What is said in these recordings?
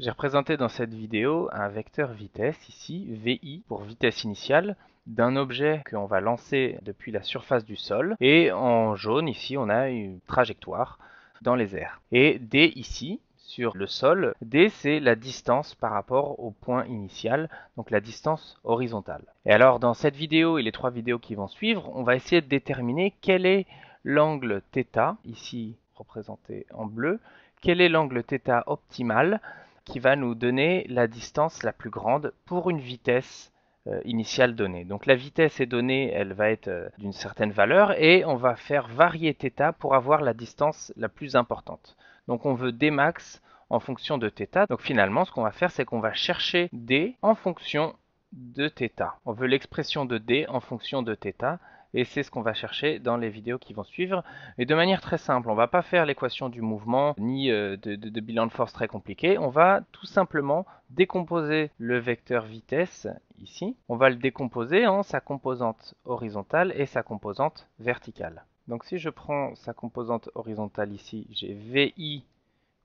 J'ai représenté dans cette vidéo un vecteur vitesse, ici VI pour vitesse initiale, d'un objet qu'on va lancer depuis la surface du sol. Et en jaune, ici, on a une trajectoire dans les airs. Et D ici, sur le sol, D c'est la distance par rapport au point initial, donc la distance horizontale. Et alors dans cette vidéo et les trois vidéos qui vont suivre, on va essayer de déterminer quel est l'angle θ, ici représenté en bleu, quel est l'angle θ optimal qui va nous donner la distance la plus grande pour une vitesse euh, initiale donnée. Donc la vitesse est donnée, elle va être euh, d'une certaine valeur et on va faire varier θ pour avoir la distance la plus importante. Donc on veut Dmax en fonction de θ. Donc finalement ce qu'on va faire c'est qu'on va chercher D en fonction de θ. On veut l'expression de D en fonction de θ et c'est ce qu'on va chercher dans les vidéos qui vont suivre. Et de manière très simple, on ne va pas faire l'équation du mouvement ni euh, de, bilan de force très compliqué, on va tout simplement décomposer le vecteur vitesse ici, on va le décomposer en sa composante horizontale et sa composante verticale. Donc si je prends sa composante horizontale ici, j'ai VI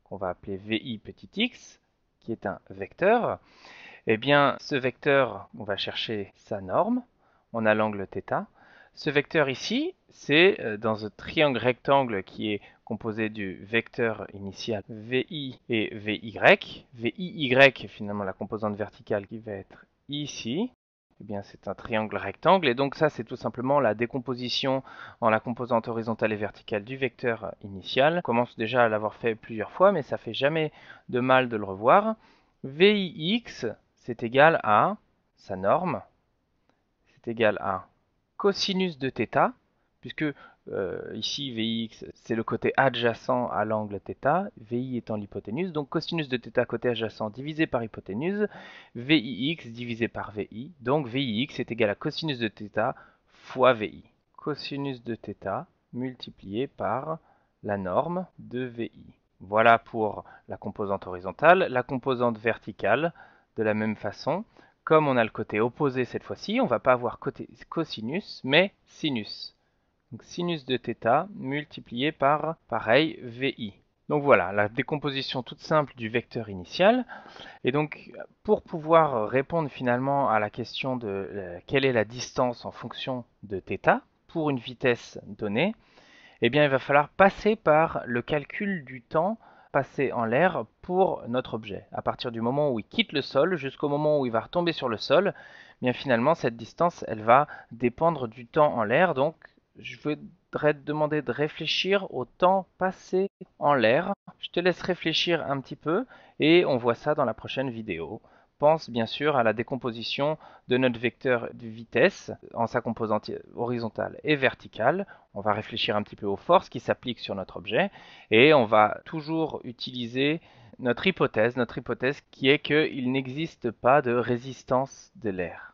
qu'on va appeler VI petit x, qui est un vecteur. Et eh bien, ce vecteur, on va chercher sa norme, on a l'angle θ, ce vecteur ici, c'est euh, dans un triangle rectangle qui est composé du vecteur initial VI et VY. VIY est finalement la composante verticale qui va être ici. Eh bien, c'est un triangle rectangle et donc ça, c'est tout simplement la décomposition en la composante horizontale et verticale du vecteur initial. On commence déjà à l'avoir fait plusieurs fois, mais ça fait jamais de mal de le revoir. VIX, c'est égal à sa norme, c'est égal à cosinus de θ, puisque euh, ici Vx c'est le côté adjacent à l'angle θ, VI étant l'hypoténuse, donc cosinus de θ côté adjacent divisé par hypoténuse, VIX divisé par VI, donc VIX est égal à cosinus de θ fois VI. Cosinus de θ multiplié par la norme de VI. Voilà pour la composante horizontale. La composante verticale, de la même façon, comme on a le côté opposé cette fois-ci, on ne va pas avoir côté cosinus, mais sinus. Donc sinus de θ multiplié par, pareil, VI. Donc voilà, la décomposition toute simple du vecteur initial. Et donc, pour pouvoir répondre finalement à la question de euh, quelle est la distance en fonction de θ pour une vitesse donnée, eh bien, il va falloir passer par le calcul du temps passer en l'air pour notre objet. À partir du moment où il quitte le sol jusqu'au moment où il va retomber sur le sol, eh bien finalement cette distance elle va dépendre du temps en l'air. Donc je voudrais te demander de réfléchir au temps passé en l'air. Je te laisse réfléchir un petit peu et on voit ça dans la prochaine vidéo pense bien sûr à la décomposition de notre vecteur de vitesse en sa composante horizontale et verticale. On va réfléchir un petit peu aux forces qui s'appliquent sur notre objet et on va toujours utiliser notre hypothèse, notre hypothèse qui est qu'il n'existe pas de résistance de l'air.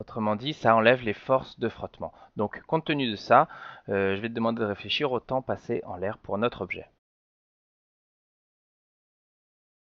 Autrement dit, ça enlève les forces de frottement. Donc, compte tenu de ça, euh, je vais te demander de réfléchir au temps passé en l'air pour notre objet.